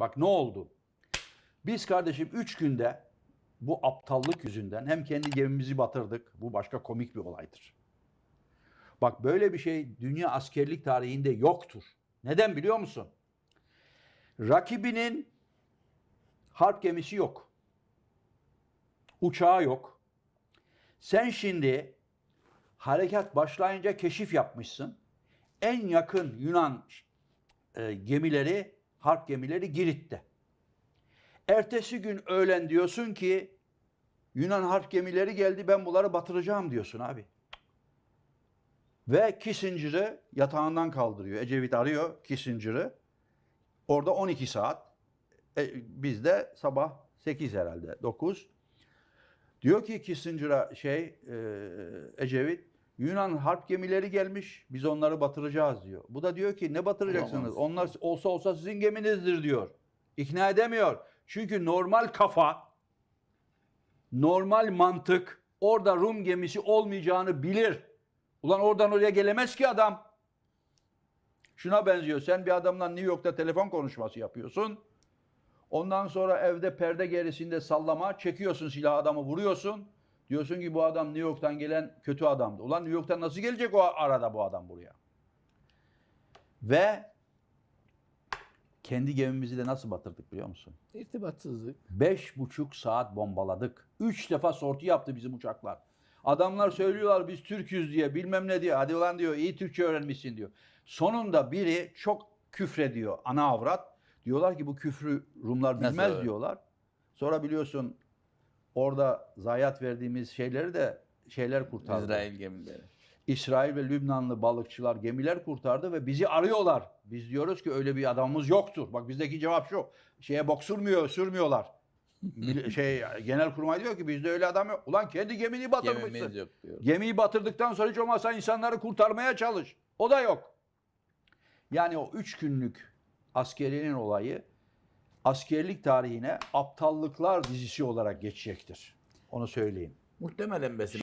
Bak ne oldu? Biz kardeşim 3 günde bu aptallık yüzünden hem kendi gemimizi batırdık. Bu başka komik bir olaydır. Bak böyle bir şey dünya askerlik tarihinde yoktur. Neden biliyor musun? Rakibinin harp gemisi yok. Uçağı yok. Sen şimdi harekat başlayınca keşif yapmışsın. En yakın Yunan e, gemileri harp gemileri Girit'te. Ertesi gün öğlen diyorsun ki Yunan harp gemileri geldi ben bunları batıracağım diyorsun abi. Ve Kissinger'ı yatağından kaldırıyor. Ecevit arıyor Kissinger'ı. Orada 12 saat. E, bizde sabah 8 herhalde 9. Diyor ki Kissinger'a şey e, Ecevit Yunan harp gemileri gelmiş. Biz onları batıracağız diyor. Bu da diyor ki ne batıracaksınız? Onlar olsa olsa sizin geminizdir diyor. İkna edemiyor. Çünkü normal kafa, normal mantık orada Rum gemisi olmayacağını bilir. Ulan oradan oraya gelemez ki adam. Şuna benziyor. Sen bir adamla New York'ta telefon konuşması yapıyorsun. Ondan sonra evde perde gerisinde sallama, çekiyorsun silah adamı vuruyorsun. Diyorsun ki bu adam New York'tan gelen kötü adamdı. Ulan New York'tan nasıl gelecek o arada bu adam buraya? Ve kendi gemimizi de nasıl batırdık biliyor musun? İrtibatsızlık. Beş buçuk saat bombaladık. Üç defa sortu yaptı bizim uçaklar. Adamlar söylüyorlar biz Türk'üz diye bilmem ne diyor. Hadi ulan diyor iyi Türkçe öğrenmişsin diyor. Sonunda biri çok küfrediyor ana avrat. Diyorlar ki bu küfrü Rumlar bilmez Nasıl? diyorlar. Sonra biliyorsun Orada zayiat verdiğimiz şeyleri de şeyler kurtardı. İsrail gemileri. İsrail ve Lübnanlı balıkçılar gemiler kurtardı ve bizi arıyorlar. Biz diyoruz ki öyle bir adamımız yoktur. Bak bizdeki cevap şu. Şeye bok sürmüyor, sürmüyorlar. şey genel kurmay diyor ki bizde öyle adam yok. Ulan kendi gemini batırmışsın. yok diyor. Gemiyi batırdıktan sonra hiç olmazsa insanları kurtarmaya çalış. O da yok. Yani o üç günlük askerinin olayı askerlik tarihine aptallıklar dizisi olarak geçecektir. Onu söyleyeyim. Muhtemelen besin.